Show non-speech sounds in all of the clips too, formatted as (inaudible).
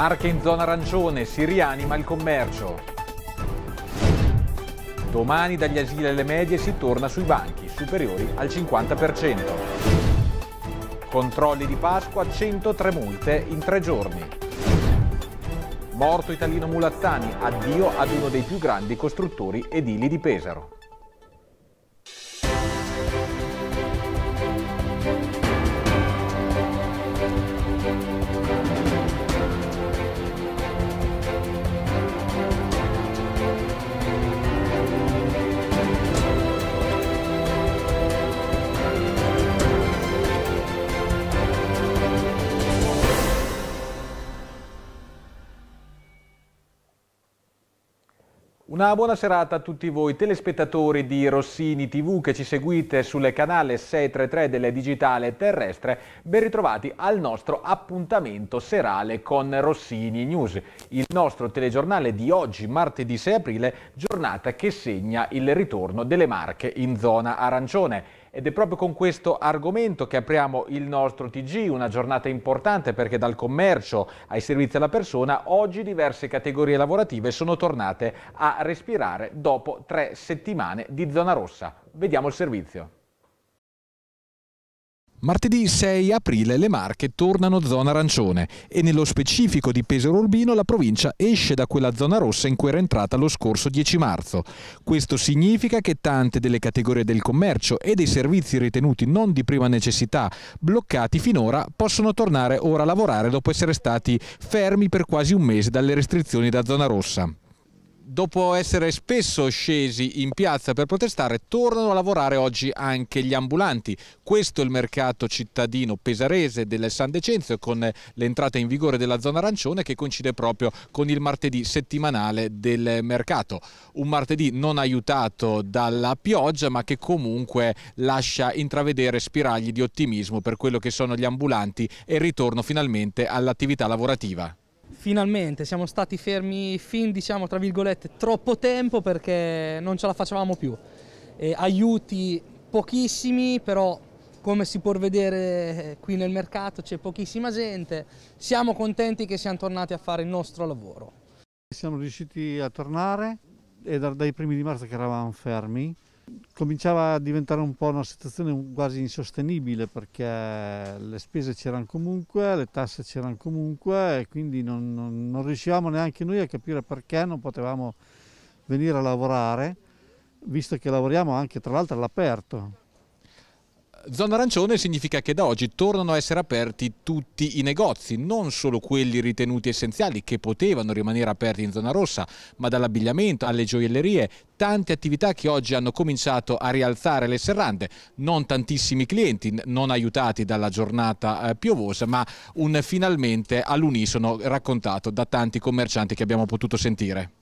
Marche in zona arancione, si rianima il commercio. Domani dagli asili alle medie si torna sui banchi, superiori al 50%. Controlli di Pasqua, 103 multe in tre giorni. Morto Italino Mulattani, addio ad uno dei più grandi costruttori edili di Pesaro. Una buona serata a tutti voi telespettatori di Rossini TV che ci seguite sul canale 633 del digitale terrestre. Ben ritrovati al nostro appuntamento serale con Rossini News, il nostro telegiornale di oggi, martedì 6 aprile, giornata che segna il ritorno delle Marche in zona arancione. Ed è proprio con questo argomento che apriamo il nostro TG, una giornata importante perché dal commercio ai servizi alla persona oggi diverse categorie lavorative sono tornate a respirare dopo tre settimane di zona rossa. Vediamo il servizio. Martedì 6 aprile le Marche tornano zona arancione e nello specifico di Pesaro Urbino la provincia esce da quella zona rossa in cui era entrata lo scorso 10 marzo. Questo significa che tante delle categorie del commercio e dei servizi ritenuti non di prima necessità bloccati finora possono tornare ora a lavorare dopo essere stati fermi per quasi un mese dalle restrizioni da zona rossa dopo essere spesso scesi in piazza per protestare, tornano a lavorare oggi anche gli ambulanti. Questo è il mercato cittadino pesarese del San Decenzio con l'entrata in vigore della zona arancione che coincide proprio con il martedì settimanale del mercato. Un martedì non aiutato dalla pioggia ma che comunque lascia intravedere spiragli di ottimismo per quello che sono gli ambulanti e il ritorno finalmente all'attività lavorativa. Finalmente siamo stati fermi fin, diciamo, tra virgolette, troppo tempo perché non ce la facevamo più. Eh, aiuti pochissimi, però come si può vedere qui nel mercato c'è pochissima gente. Siamo contenti che siamo tornati a fare il nostro lavoro. Siamo riusciti a tornare e dai primi di marzo che eravamo fermi Cominciava a diventare un po' una situazione quasi insostenibile perché le spese c'erano comunque, le tasse c'erano comunque e quindi non, non, non riuscivamo neanche noi a capire perché non potevamo venire a lavorare, visto che lavoriamo anche tra l'altro all'aperto, Zona arancione significa che da oggi tornano a essere aperti tutti i negozi, non solo quelli ritenuti essenziali che potevano rimanere aperti in zona rossa, ma dall'abbigliamento alle gioiellerie, tante attività che oggi hanno cominciato a rialzare le serrande, non tantissimi clienti, non aiutati dalla giornata eh, piovosa, ma un finalmente all'unisono raccontato da tanti commercianti che abbiamo potuto sentire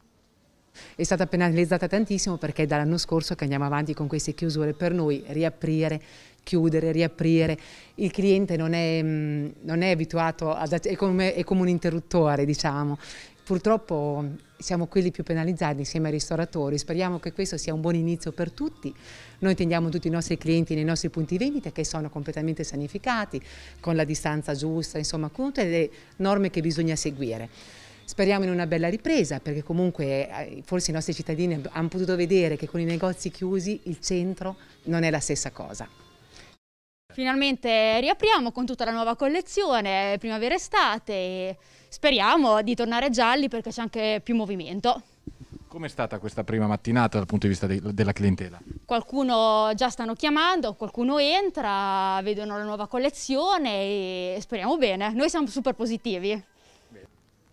è stata penalizzata tantissimo perché dall'anno scorso che andiamo avanti con queste chiusure per noi riaprire chiudere, riaprire. Il cliente non è, mm, non è abituato, ad, è come, è come un interruttore diciamo. Purtroppo mm, siamo quelli più penalizzati insieme ai ristoratori. Speriamo che questo sia un buon inizio per tutti. Noi tendiamo tutti i nostri clienti nei nostri punti vendita che sono completamente sanificati, con la distanza giusta, insomma, con tutte le norme che bisogna seguire. Speriamo in una bella ripresa perché comunque eh, forse i nostri cittadini hanno potuto vedere che con i negozi chiusi il centro non è la stessa cosa. Finalmente riapriamo con tutta la nuova collezione, primavera-estate e speriamo di tornare gialli perché c'è anche più movimento. Com'è stata questa prima mattinata dal punto di vista de della clientela? Qualcuno già stanno chiamando, qualcuno entra, vedono la nuova collezione e speriamo bene. Noi siamo super positivi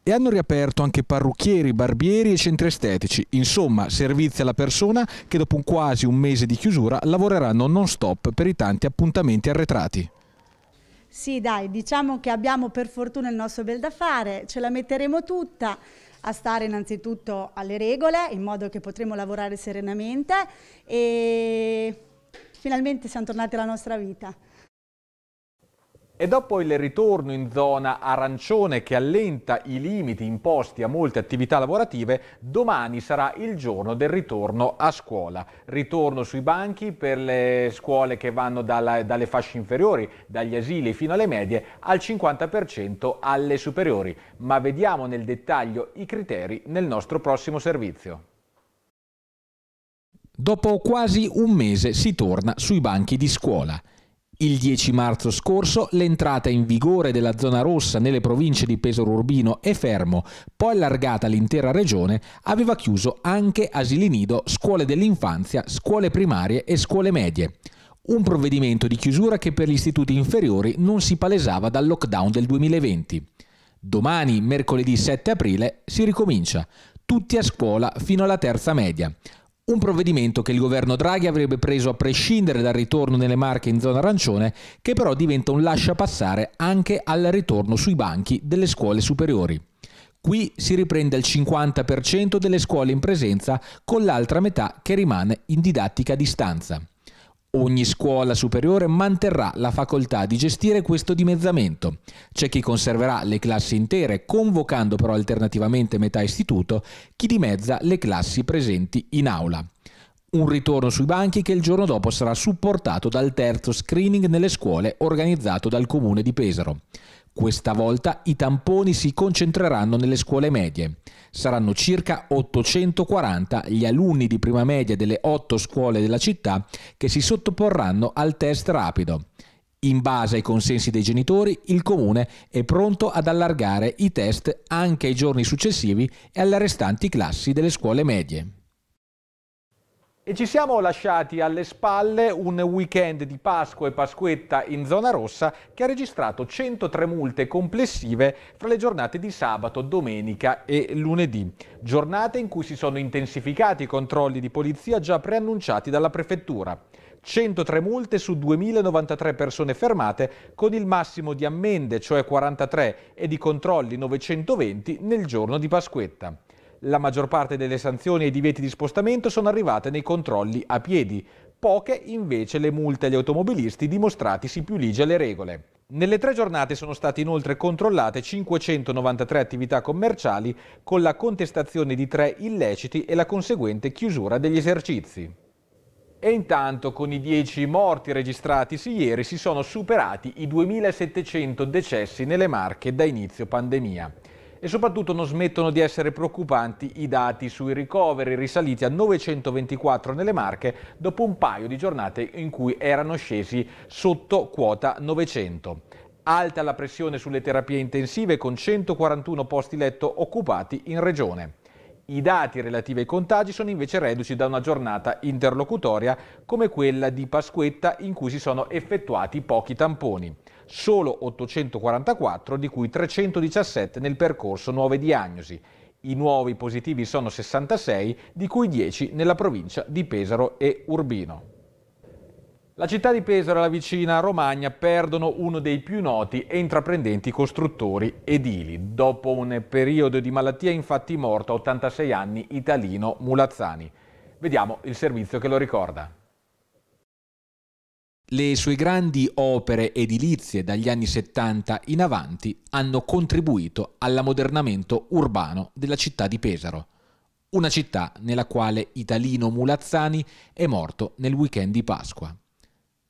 e hanno riaperto anche parrucchieri, barbieri e centri estetici, insomma servizi alla persona che dopo quasi un mese di chiusura lavoreranno non stop per i tanti appuntamenti arretrati. Sì dai, diciamo che abbiamo per fortuna il nostro bel da fare, ce la metteremo tutta a stare innanzitutto alle regole in modo che potremo lavorare serenamente e finalmente siamo tornati alla nostra vita. E dopo il ritorno in zona arancione che allenta i limiti imposti a molte attività lavorative, domani sarà il giorno del ritorno a scuola. Ritorno sui banchi per le scuole che vanno dalla, dalle fasce inferiori, dagli asili fino alle medie, al 50% alle superiori. Ma vediamo nel dettaglio i criteri nel nostro prossimo servizio. Dopo quasi un mese si torna sui banchi di scuola. Il 10 marzo scorso l'entrata in vigore della zona rossa nelle province di Pesaro Urbino e Fermo, poi allargata all'intera regione, aveva chiuso anche asili nido, scuole dell'infanzia, scuole primarie e scuole medie. Un provvedimento di chiusura che per gli istituti inferiori non si palesava dal lockdown del 2020. Domani, mercoledì 7 aprile, si ricomincia. Tutti a scuola fino alla terza media. Un provvedimento che il governo Draghi avrebbe preso a prescindere dal ritorno nelle marche in zona arancione, che però diventa un lascia passare anche al ritorno sui banchi delle scuole superiori. Qui si riprende il 50% delle scuole in presenza con l'altra metà che rimane in didattica a distanza. Ogni scuola superiore manterrà la facoltà di gestire questo dimezzamento. C'è chi conserverà le classi intere, convocando però alternativamente metà istituto, chi dimezza le classi presenti in aula. Un ritorno sui banchi che il giorno dopo sarà supportato dal terzo screening nelle scuole organizzato dal comune di Pesaro. Questa volta i tamponi si concentreranno nelle scuole medie. Saranno circa 840 gli alunni di prima media delle otto scuole della città che si sottoporranno al test rapido. In base ai consensi dei genitori, il comune è pronto ad allargare i test anche ai giorni successivi e alle restanti classi delle scuole medie. E ci siamo lasciati alle spalle un weekend di Pasqua e Pasquetta in zona rossa che ha registrato 103 multe complessive fra le giornate di sabato, domenica e lunedì. Giornate in cui si sono intensificati i controlli di polizia già preannunciati dalla prefettura. 103 multe su 2093 persone fermate con il massimo di ammende, cioè 43, e di controlli 920 nel giorno di Pasquetta. La maggior parte delle sanzioni e divieti di spostamento sono arrivate nei controlli a piedi, poche invece le multe agli automobilisti dimostratisi più ligi alle regole. Nelle tre giornate sono state inoltre controllate 593 attività commerciali con la contestazione di tre illeciti e la conseguente chiusura degli esercizi. E intanto con i 10 morti registratisi ieri si sono superati i 2700 decessi nelle Marche da inizio pandemia e soprattutto non smettono di essere preoccupanti i dati sui ricoveri risaliti a 924 nelle Marche dopo un paio di giornate in cui erano scesi sotto quota 900. Alta la pressione sulle terapie intensive con 141 posti letto occupati in regione. I dati relativi ai contagi sono invece reduci da una giornata interlocutoria come quella di Pasquetta in cui si sono effettuati pochi tamponi solo 844 di cui 317 nel percorso nuove diagnosi. I nuovi positivi sono 66, di cui 10 nella provincia di Pesaro e Urbino. La città di Pesaro e la vicina Romagna perdono uno dei più noti e intraprendenti costruttori edili. Dopo un periodo di malattia infatti morto a 86 anni Italino Mulazzani. Vediamo il servizio che lo ricorda. Le sue grandi opere edilizie dagli anni 70 in avanti hanno contribuito all'ammodernamento urbano della città di Pesaro, una città nella quale Italino Mulazzani è morto nel weekend di Pasqua.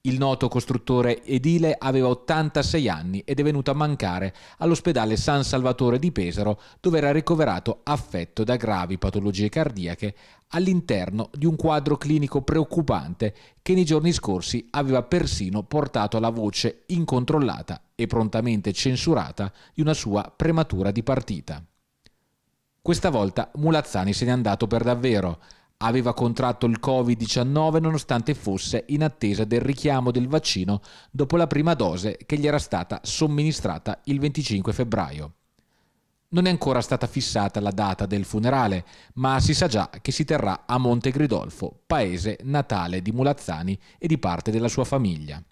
Il noto costruttore edile aveva 86 anni ed è venuto a mancare all'ospedale San Salvatore di Pesaro, dove era ricoverato affetto da gravi patologie cardiache all'interno di un quadro clinico preoccupante che nei giorni scorsi aveva persino portato alla voce incontrollata e prontamente censurata di una sua prematura dipartita. Questa volta Mulazzani se n'è andato per davvero aveva contratto il Covid-19 nonostante fosse in attesa del richiamo del vaccino dopo la prima dose che gli era stata somministrata il 25 febbraio. Non è ancora stata fissata la data del funerale, ma si sa già che si terrà a Monte Gridolfo, paese natale di Mulazzani e di parte della sua famiglia.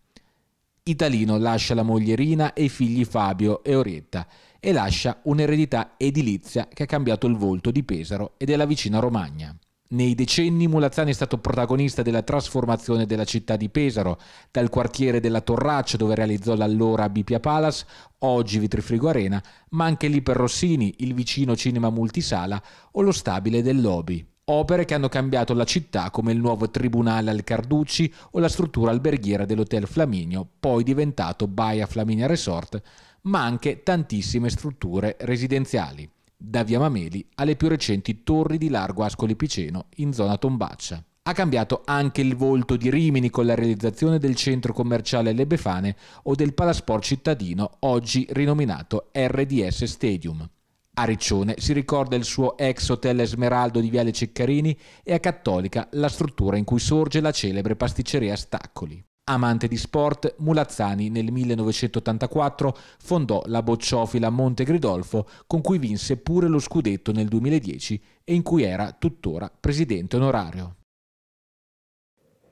Italino lascia la moglierina e i figli Fabio e Orietta e lascia un'eredità edilizia che ha cambiato il volto di Pesaro e della vicina Romagna. Nei decenni Mulazzani è stato protagonista della trasformazione della città di Pesaro, dal quartiere della Torraccia dove realizzò l'allora Bipia Palace, oggi Vitrifrigo Arena, ma anche lì per Rossini, il vicino cinema multisala o lo stabile del lobby. Opere che hanno cambiato la città come il nuovo tribunale al Carducci o la struttura alberghiera dell'Hotel Flaminio, poi diventato Baia Flaminia Resort, ma anche tantissime strutture residenziali da Via Mameli alle più recenti torri di Largo Ascoli Piceno in zona Tombaccia. Ha cambiato anche il volto di Rimini con la realizzazione del centro commerciale Le Befane o del Palasport cittadino, oggi rinominato RDS Stadium. A Riccione si ricorda il suo ex hotel Smeraldo di Viale Ceccarini e a Cattolica la struttura in cui sorge la celebre pasticceria Staccoli. Amante di sport, Mulazzani nel 1984 fondò la bocciofila Monte Gridolfo con cui vinse pure lo scudetto nel 2010 e in cui era tuttora presidente onorario.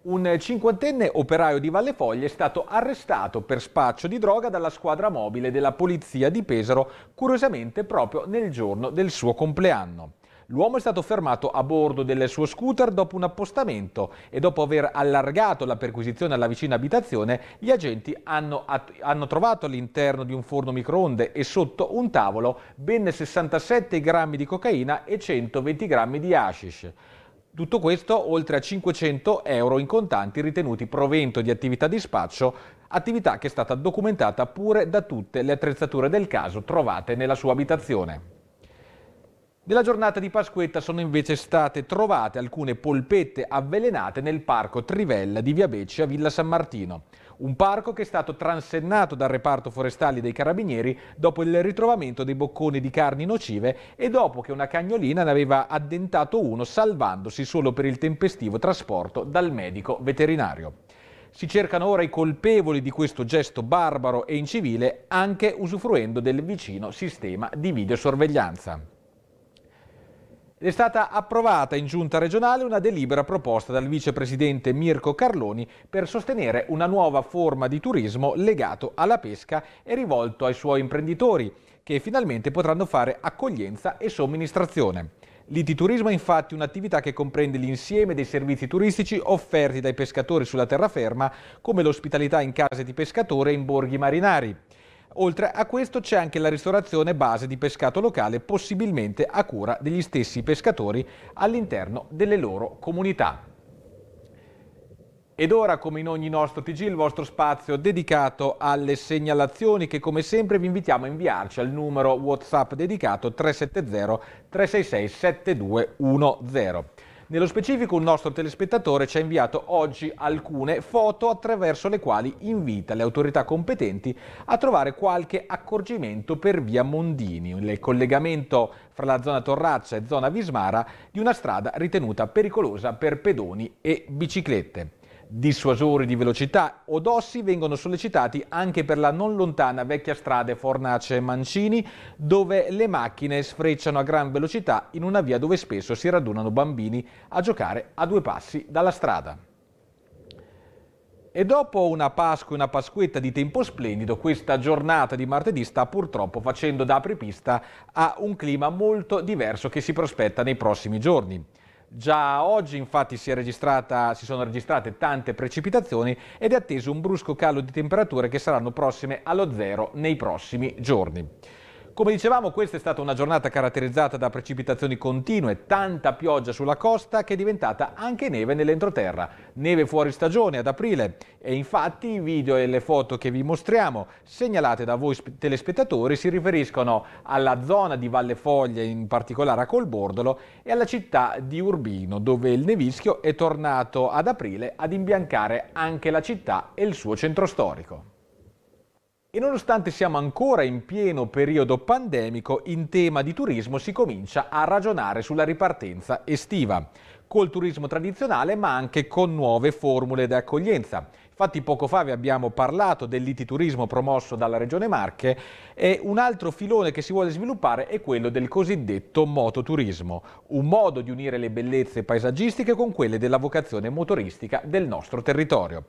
Un cinquantenne operaio di Vallefoglie è stato arrestato per spaccio di droga dalla squadra mobile della polizia di Pesaro, curiosamente proprio nel giorno del suo compleanno. L'uomo è stato fermato a bordo del suo scooter dopo un appostamento e dopo aver allargato la perquisizione alla vicina abitazione, gli agenti hanno, hanno trovato all'interno di un forno microonde e sotto un tavolo ben 67 grammi di cocaina e 120 grammi di hashish. Tutto questo oltre a 500 euro in contanti ritenuti provento di attività di spaccio, attività che è stata documentata pure da tutte le attrezzature del caso trovate nella sua abitazione. Della giornata di Pasquetta sono invece state trovate alcune polpette avvelenate nel parco Trivella di Via Beccia, Villa San Martino. Un parco che è stato transennato dal reparto forestale dei carabinieri dopo il ritrovamento dei bocconi di carni nocive e dopo che una cagnolina ne aveva addentato uno salvandosi solo per il tempestivo trasporto dal medico veterinario. Si cercano ora i colpevoli di questo gesto barbaro e incivile anche usufruendo del vicino sistema di videosorveglianza. Ed è stata approvata in giunta regionale una delibera proposta dal vicepresidente Mirko Carloni per sostenere una nuova forma di turismo legato alla pesca e rivolto ai suoi imprenditori, che finalmente potranno fare accoglienza e somministrazione. L'ititurismo è infatti un'attività che comprende l'insieme dei servizi turistici offerti dai pescatori sulla terraferma, come l'ospitalità in case di pescatore e in borghi marinari. Oltre a questo c'è anche la ristorazione base di pescato locale, possibilmente a cura degli stessi pescatori all'interno delle loro comunità. Ed ora, come in ogni nostro TG, il vostro spazio dedicato alle segnalazioni che come sempre vi invitiamo a inviarci al numero WhatsApp dedicato 370 366 7210. Nello specifico un nostro telespettatore ci ha inviato oggi alcune foto attraverso le quali invita le autorità competenti a trovare qualche accorgimento per via Mondini, il collegamento fra la zona Torraccia e zona Vismara di una strada ritenuta pericolosa per pedoni e biciclette dissuasori di velocità o dossi vengono sollecitati anche per la non lontana vecchia strada Fornace-Mancini dove le macchine sfrecciano a gran velocità in una via dove spesso si radunano bambini a giocare a due passi dalla strada. E dopo una Pasqua e una Pasquetta di tempo splendido, questa giornata di martedì sta purtroppo facendo da apripista a un clima molto diverso che si prospetta nei prossimi giorni. Già oggi infatti si, si, sono registrate tante precipitazioni ed è atteso un brusco calo di temperature che saranno prossime allo zero nei prossimi giorni. Come dicevamo, questa è stata una giornata caratterizzata da precipitazioni continue, tanta pioggia sulla costa che è diventata anche neve nell'entroterra, neve fuori stagione ad aprile e infatti i video e le foto che vi mostriamo, segnalate da voi telespettatori, si riferiscono alla zona di Valle Foglia, in particolare a Colbordolo, e alla città di Urbino, dove il nevischio è tornato ad aprile ad imbiancare anche la città e il suo centro storico. E nonostante siamo ancora in pieno periodo pandemico, in tema di turismo si comincia a ragionare sulla ripartenza estiva, col turismo tradizionale ma anche con nuove formule di accoglienza. Infatti poco fa vi abbiamo parlato dell'ititurismo promosso dalla Regione Marche e un altro filone che si vuole sviluppare è quello del cosiddetto mototurismo, un modo di unire le bellezze paesaggistiche con quelle della vocazione motoristica del nostro territorio.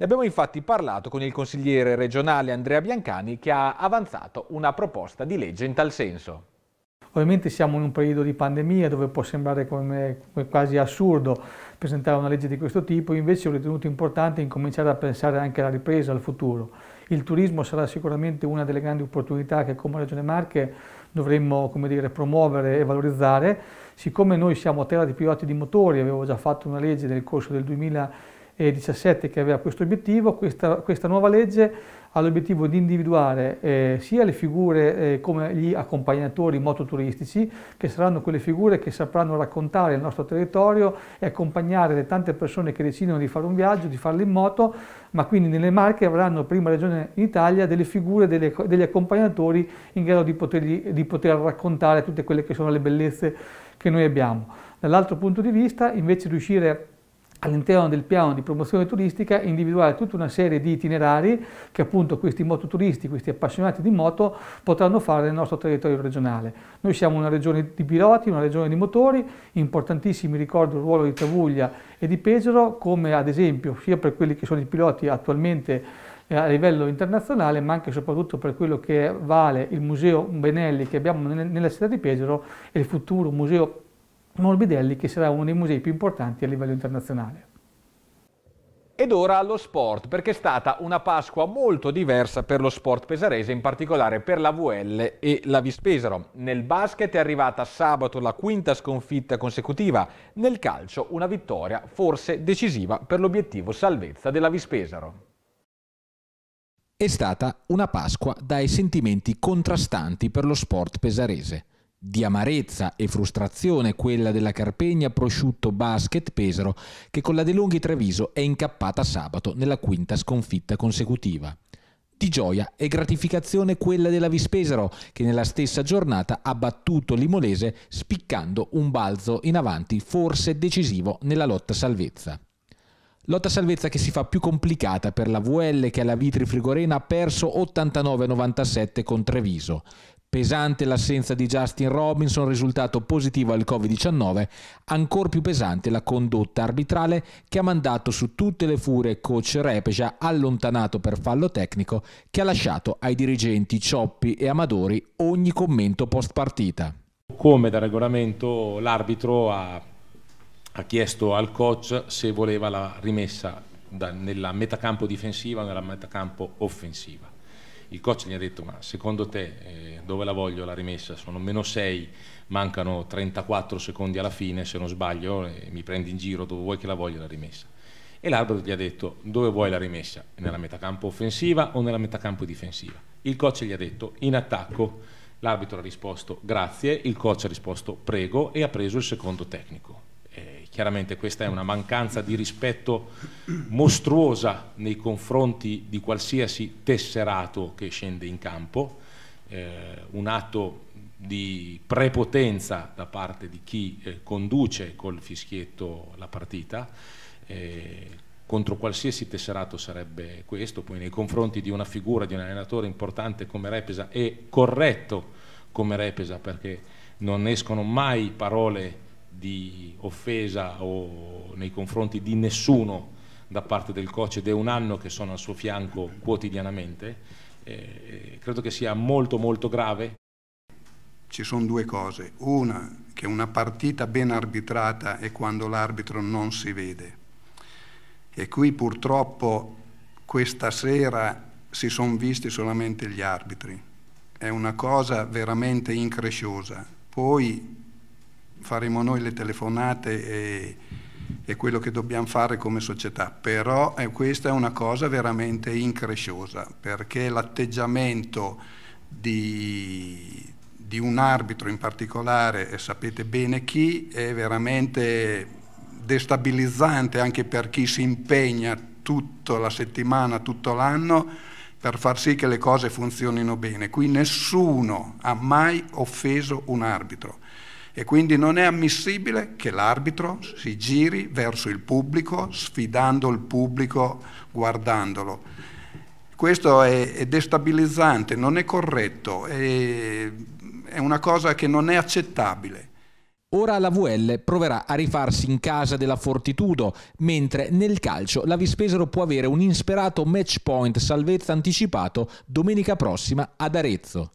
Ne abbiamo infatti parlato con il consigliere regionale Andrea Biancani che ha avanzato una proposta di legge in tal senso. Ovviamente siamo in un periodo di pandemia dove può sembrare come, come quasi assurdo presentare una legge di questo tipo, invece ho ritenuto importante incominciare a pensare anche alla ripresa, al futuro. Il turismo sarà sicuramente una delle grandi opportunità che come Regione Marche dovremmo dire, promuovere e valorizzare. Siccome noi siamo terra di piloti di motori, avevo già fatto una legge nel corso del 2020, 17 che aveva questo obiettivo, questa, questa nuova legge ha l'obiettivo di individuare eh, sia le figure eh, come gli accompagnatori mototuristici, che saranno quelle figure che sapranno raccontare il nostro territorio e accompagnare le tante persone che decidono di fare un viaggio, di farlo in moto, ma quindi nelle Marche avranno prima regione in Italia delle figure, delle, degli accompagnatori in grado di, potergli, di poter raccontare tutte quelle che sono le bellezze che noi abbiamo. Dall'altro punto di vista invece riuscire a all'interno del piano di promozione turistica individuare tutta una serie di itinerari che appunto questi mototuristi, questi appassionati di moto potranno fare nel nostro territorio regionale. Noi siamo una regione di piloti, una regione di motori, importantissimi ricordo il ruolo di Tavuglia e di Pesaro come ad esempio sia per quelli che sono i piloti attualmente eh, a livello internazionale ma anche e soprattutto per quello che vale il museo Benelli che abbiamo nella città di Pesaro e il futuro museo Morbidelli che sarà uno dei musei più importanti a livello internazionale. Ed ora allo sport, perché è stata una Pasqua molto diversa per lo sport pesarese, in particolare per la VL e la Vispesaro. Nel basket è arrivata sabato la quinta sconfitta consecutiva, nel calcio una vittoria forse decisiva per l'obiettivo salvezza della Vispesaro. È stata una Pasqua dai sentimenti contrastanti per lo sport pesarese di amarezza e frustrazione quella della Carpegna Prosciutto Basket Pesaro che con la De Longhi Treviso è incappata sabato nella quinta sconfitta consecutiva. Di gioia e gratificazione quella della Vispesaro che nella stessa giornata ha battuto l'Imolese spiccando un balzo in avanti forse decisivo nella lotta salvezza. Lotta salvezza che si fa più complicata per la VL che alla Vitri Frigorena ha perso 89-97 con Treviso. Pesante l'assenza di Justin Robinson, risultato positivo al Covid-19, ancora più pesante la condotta arbitrale che ha mandato su tutte le furie coach Repeja allontanato per fallo tecnico che ha lasciato ai dirigenti Cioppi e Amadori ogni commento post partita. Come da regolamento l'arbitro ha, ha, chiesto al coach se voleva la rimessa da, nella metacampo difensiva o nella metacampo offensiva il coach gli ha detto ma secondo te eh, dove la voglio la rimessa? Sono meno 6, mancano 34 secondi alla fine se non sbaglio, eh, mi prendi in giro dove vuoi che la voglio la rimessa. E l'arbitro gli ha detto dove vuoi la rimessa? Nella metà campo offensiva o nella metà campo difensiva? Il coach gli ha detto in attacco, l'arbitro ha risposto grazie, il coach ha risposto prego e ha preso il secondo tecnico Chiaramente questa è una mancanza di rispetto mostruosa nei confronti di qualsiasi tesserato che scende in campo, eh, un atto di prepotenza da parte di chi eh, conduce col fischietto la partita, eh, contro qualsiasi tesserato sarebbe questo, poi nei confronti di una figura, di un allenatore importante come Repesa e corretto come Repesa perché non escono mai parole di offesa o nei confronti di nessuno da parte del coach ed è un anno che sono al suo fianco quotidianamente, eh, eh credo che sia molto molto grave. Ci sono due cose, una che una partita ben arbitrata è quando l'arbitro non si vede e qui purtroppo questa sera si sono visti solamente gli arbitri, è una cosa veramente incresciosa. Poi faremo noi le telefonate e, e quello che dobbiamo fare come società, però eh, questa è una cosa veramente incresciosa, perché l'atteggiamento di, di un arbitro in particolare, e sapete bene chi, è veramente destabilizzante anche per chi si impegna tutta la settimana, tutto l'anno, per far sì che le cose funzionino bene. Qui nessuno ha mai offeso un arbitro. E quindi non è ammissibile che l'arbitro si giri verso il pubblico, sfidando il pubblico, guardandolo. Questo è, è destabilizzante, non è corretto, è, è una cosa che non è accettabile. Ora la VL proverà a rifarsi in casa della Fortitudo, mentre nel calcio la Vispesero può avere un insperato match point salvezza anticipato domenica prossima ad Arezzo.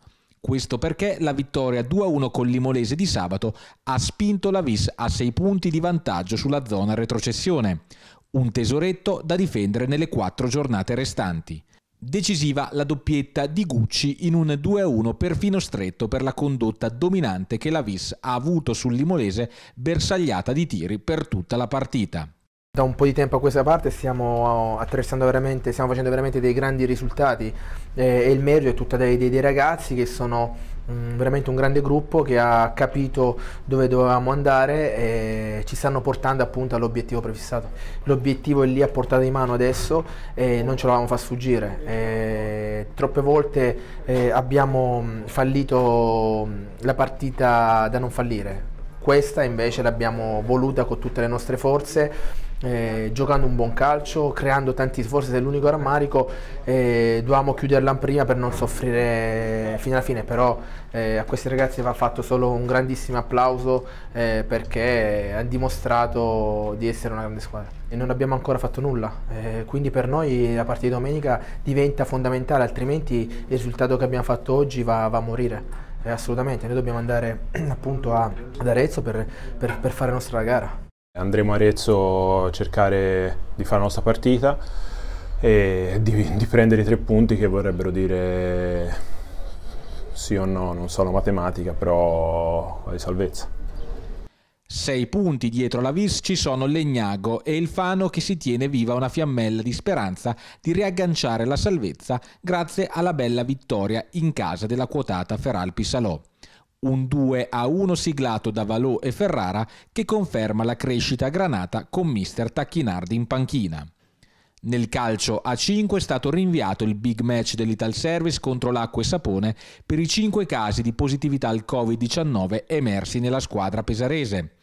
Questo perché la vittoria 2-1 con l'Imolese di sabato ha spinto la Vis a 6 punti di vantaggio sulla zona retrocessione, un tesoretto da difendere nelle 4 giornate restanti. Decisiva la doppietta di Gucci in un 2-1 perfino stretto per la condotta dominante che la Vis ha avuto sull'Imolese bersagliata di tiri per tutta la partita. Da un po' di tempo a questa parte stiamo oh, attraversando veramente, stiamo facendo veramente dei grandi risultati eh, e il merito è tutta dei, dei, dei ragazzi che sono mh, mm, veramente un grande gruppo che ha capito dove dovevamo andare e ci stanno portando appunto all'obiettivo prefissato. L'obiettivo è lì a portata di mano adesso e non ce l'avamo fa sfuggire. E, troppe volte eh, abbiamo mm, fallito mm, la partita da non fallire, questa invece l'abbiamo voluta con tutte le nostre forze eh, giocando un buon calcio, creando tanti sforzi, se l'unico rammarico eh, dovevamo chiuderla prima per non soffrire fino alla fine, però eh, a questi ragazzi va fatto solo un grandissimo applauso eh, perché hanno dimostrato di essere una grande squadra e non abbiamo ancora fatto nulla, eh, quindi per noi la partita di domenica diventa fondamentale, altrimenti il risultato che abbiamo fatto oggi va, va a morire. Eh, assolutamente, noi dobbiamo andare (clears throat) appunto ad Arezzo per, per, per fare la nostra gara. Andremo a Arezzo a cercare di fare la nostra partita e di, di prendere i tre punti che vorrebbero dire sì o no, non sono matematica, però di salvezza. Sei punti dietro la Vis ci sono Legnago e il Fano che si tiene viva una fiammella di speranza di riagganciare la salvezza grazie alla bella vittoria in casa della quotata Feralpi Salò un 2 a 1 siglato da Valò e Ferrara che conferma la crescita granata con mister Tacchinardi in panchina. Nel calcio a 5 è stato rinviato il big match dell'Ital Service contro l'Acqua e Sapone per i 5 casi di positività al Covid-19 emersi nella squadra pesarese.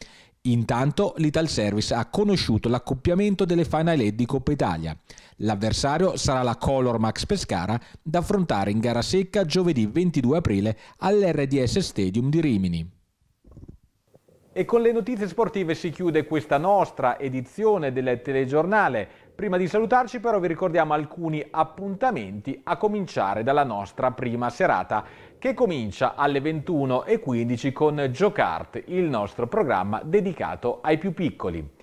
Intanto l'Ital Service ha conosciuto l'accoppiamento delle Final Eight di Coppa Italia. L'avversario sarà la Color Max Pescara da affrontare in gara secca giovedì 22 aprile all'RDS Stadium di Rimini. E con le notizie sportive si chiude questa nostra edizione del telegiornale. Prima di salutarci però vi ricordiamo alcuni appuntamenti a cominciare dalla nostra prima serata che comincia alle 21.15 con Giocart, il nostro programma dedicato ai più piccoli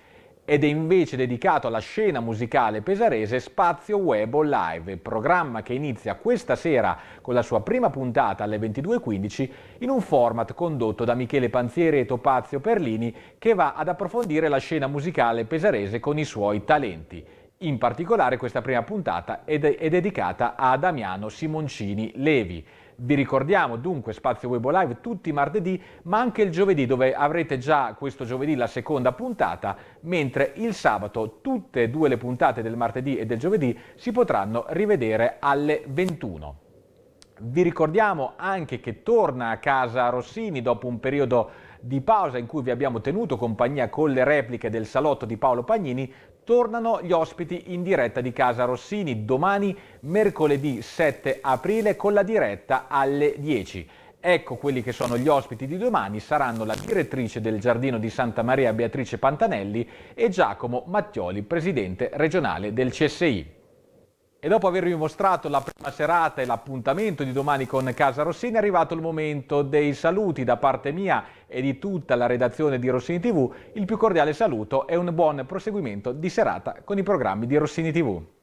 ed è invece dedicato alla scena musicale pesarese Spazio Web Live, programma che inizia questa sera con la sua prima puntata alle 22.15 in un format condotto da Michele Panzieri e Topazio Perlini che va ad approfondire la scena musicale pesarese con i suoi talenti. In particolare questa prima puntata è, de è dedicata a Damiano Simoncini Levi, vi ricordiamo dunque Spazio Web Live tutti i martedì, ma anche il giovedì dove avrete già questo giovedì la seconda puntata, mentre il sabato tutte e due le puntate del martedì e del giovedì si potranno rivedere alle 21. Vi ricordiamo anche che torna a casa Rossini dopo un periodo di pausa in cui vi abbiamo tenuto compagnia con le repliche del salotto di Paolo Pagnini Tornano gli ospiti in diretta di Casa Rossini domani mercoledì 7 aprile con la diretta alle 10. Ecco quelli che sono gli ospiti di domani, saranno la direttrice del Giardino di Santa Maria Beatrice Pantanelli e Giacomo Mattioli, presidente regionale del CSI. E dopo avervi mostrato la prima serata e l'appuntamento di domani con Casa Rossini è arrivato il momento dei saluti da parte mia e di tutta la redazione di Rossini TV. Il più cordiale saluto e un buon proseguimento di serata con i programmi di Rossini TV.